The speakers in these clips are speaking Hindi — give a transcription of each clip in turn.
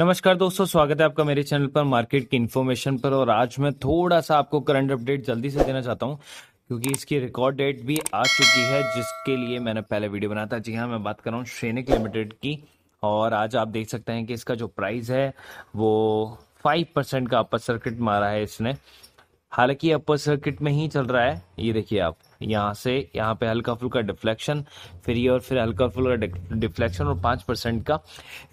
नमस्कार दोस्तों स्वागत है आपका मेरे चैनल पर मार्केट की इन्फॉर्मेशन पर और आज मैं थोड़ा सा आपको करंट अपडेट जल्दी से देना चाहता हूं क्योंकि इसकी रिकॉर्ड डेट भी आ चुकी है जिसके लिए मैंने पहले वीडियो बनाया था जी हाँ मैं बात कर रहा हूँ श्रेनिक लिमिटेड की और आज आप देख सकते हैं कि इसका जो प्राइस है वो फाइव परसेंट का अपर सर्किट मारा है इसने हालांकि अपर सर्किट में ही चल रहा है ये देखिए आप यहाँ से यहाँ पे हल्का फुल्का डिफ्लेक्शन फिर ये और फिर हल्का फुल्का डिफ्लेक्शन और पाँच परसेंट का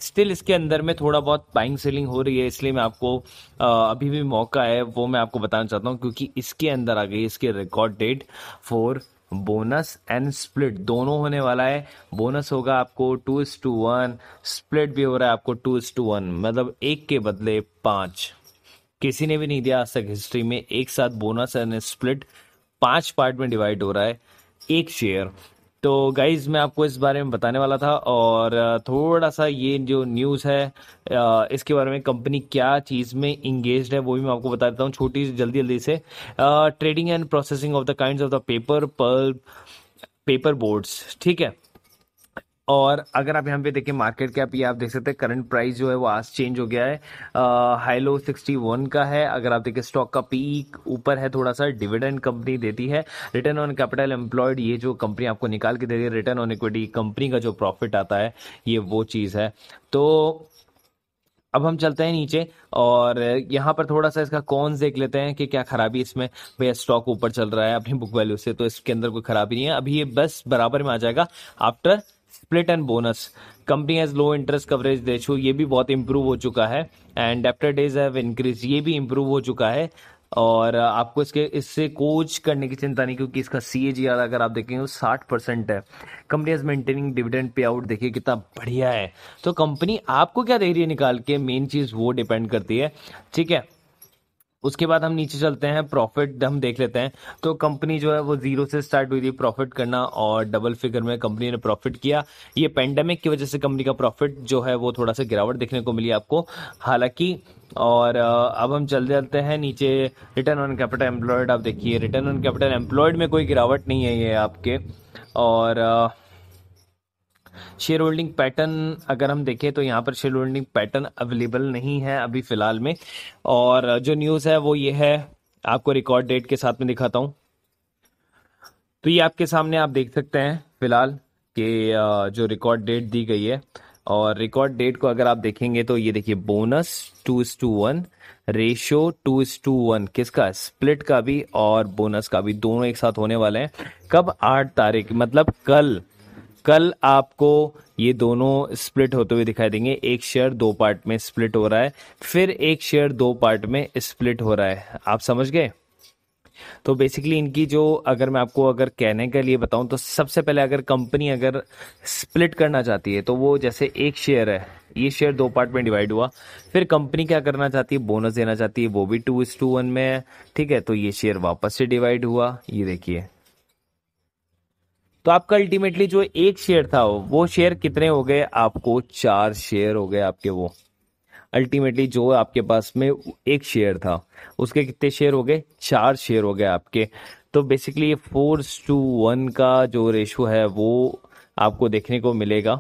स्टिल इसके अंदर में थोड़ा बहुत बाइंग सेलिंग हो रही है इसलिए मैं आपको अभी भी मौका है वो मैं आपको बताना चाहता हूँ क्योंकि इसके अंदर आ गई इसके record date for bonus and split दोनों होने वाला है बोनस होगा आपको two is to one split भी हो रहा है आपको टू इज टू वन मतलब एक के बदले पाँच किसी ने भी नहीं दिया आज तक हिस्ट्री में एक साथ बोनस एंड स्प्लिट पांच पार्ट में डिवाइड हो रहा है एक शेयर तो गाइज मैं आपको इस बारे में बताने वाला था और थोड़ा सा ये जो न्यूज़ है इसके बारे में कंपनी क्या चीज़ में इंगेज है वो भी मैं आपको बता देता हूँ छोटी जल्दी जल्दी से trading and processing of the kind of the paper pulp paper boards ठीक है और अगर आप यहाँ पे देखें मार्केट कैप ये आप देख सकते हैं करंट प्राइस जो है वो आज चेंज हो गया है हाई लो सिक्सटी वन का है अगर आप देखें स्टॉक का पीक ऊपर है थोड़ा सा डिविडेंड कंपनी देती है रिटर्न ऑन कैपिटल एम्प्लॉयड ये जो कंपनी आपको निकाल के दे रही है रिटर्न ऑन इक्विटी कंपनी का जो प्रॉफिट आता है ये वो चीज़ है तो अब हम चलते हैं नीचे और यहाँ पर थोड़ा सा इसका कॉन्स देख लेते हैं कि क्या खराबी इसमें भैया स्टॉक ऊपर चल रहा है अपनी बुक वैल्यू से तो इसके अंदर कोई खराबी नहीं है अभी ये बस बराबर में आ जाएगा after split and bonus company has low interest coverage ratio ये भी बहुत इंप्रूव हो चुका है and debtor days have increase ये भी इंप्रूव हो चुका है और आपको इसके इससे कोच करने की चिंता नहीं क्योंकि इसका सी ए जी आर अगर आप देखेंगे वो साठ परसेंट है company as maintaining dividend pay out देखिए कितना बढ़िया है तो कंपनी आपको क्या दे रही है निकाल के मेन चीज़ वो डिपेंड करती है ठीक है उसके बाद हम नीचे चलते हैं प्रॉफिट हम देख लेते हैं तो कंपनी जो है वो जीरो से स्टार्ट हुई थी प्रॉफिट करना और डबल फिगर में कंपनी ने प्रॉफिट किया ये पेंडेमिक की वजह से कंपनी का प्रॉफिट जो है वो थोड़ा सा गिरावट देखने को मिली आपको हालांकि और अब हम चलते चलते हैं नीचे रिटर्न ऑन कैपिटल एम्प्लॉयड आप देखिए रिटर्न ऑन कैपिटल एम्प्लॉयड में कोई गिरावट नहीं है ये आपके और शेयर होल्डिंग पैटर्न अगर हम देखें तो यहाँ पर शेयर होल्डिंग पैटर्न अवेलेबल नहीं है अभी फिलहाल में और जो न्यूज़ है वो ये है आपको रिकॉर्ड डेट के साथ में दिखाता हूं तो ये आपके सामने आप देख सकते हैं फिलहाल के जो रिकॉर्ड डेट दी गई है और रिकॉर्ड डेट को अगर आप देखेंगे तो ये देखिए bonus two is to one ratio two is to one किसका स्प्लिट का भी और बोनस का भी दोनों एक साथ होने वाले हैं कब आठ तारीख मतलब कल कल आपको ये दोनों स्प्लिट होते हुए दिखाई देंगे एक शेयर दो पार्ट में स्प्लिट हो रहा है फिर एक शेयर दो पार्ट में स्प्लिट हो रहा है आप समझ गए तो बेसिकली इनकी जो अगर मैं आपको अगर कहने के लिए बताऊं तो सबसे पहले अगर कंपनी अगर स्प्लिट करना चाहती है तो वो जैसे एक शेयर है ये शेयर दो पार्ट में डिवाइड हुआ फिर कंपनी क्या करना चाहती है बोनस देना चाहती है वो भी टू इस टू वन में है ठीक है तो ये शेयर वापस से डिवाइड हुआ ये देखिए तो आपका अल्टीमेटली जो एक शेयर था वो शेयर कितने हो गए आपको चार शेयर हो गए आपके वो अल्टीमेटली जो आपके पास में एक शेयर था उसके कितने शेयर हो गए चार शेयर हो गए आपके तो बेसिकली फोर टू वन का जो रेशो है वो आपको देखने को मिलेगा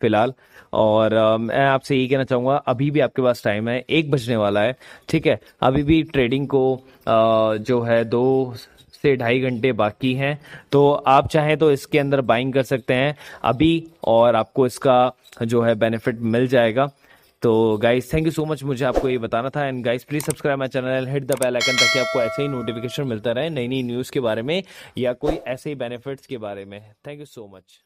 फिलहाल और मैं आपसे यही कहना चाहूँगा अभी भी आपके पास टाइम है एक बजने वाला है ठीक है अभी भी ट्रेडिंग को जो है दो से ढाई घंटे बाकी हैं तो आप चाहें तो इसके अंदर बाइंग कर सकते हैं अभी और आपको इसका जो है बेनिफिट मिल जाएगा तो guys thank you so much मुझे आपको ये बताना था and guys please subscribe my channel hit the bell icon ताकि आपको ऐसे ही नोटिफिकेशन मिलता रहे नई नई न्यूज़ के बारे में या कोई ऐसे ही बेनिफिट्स के बारे में थैंक यू सो मच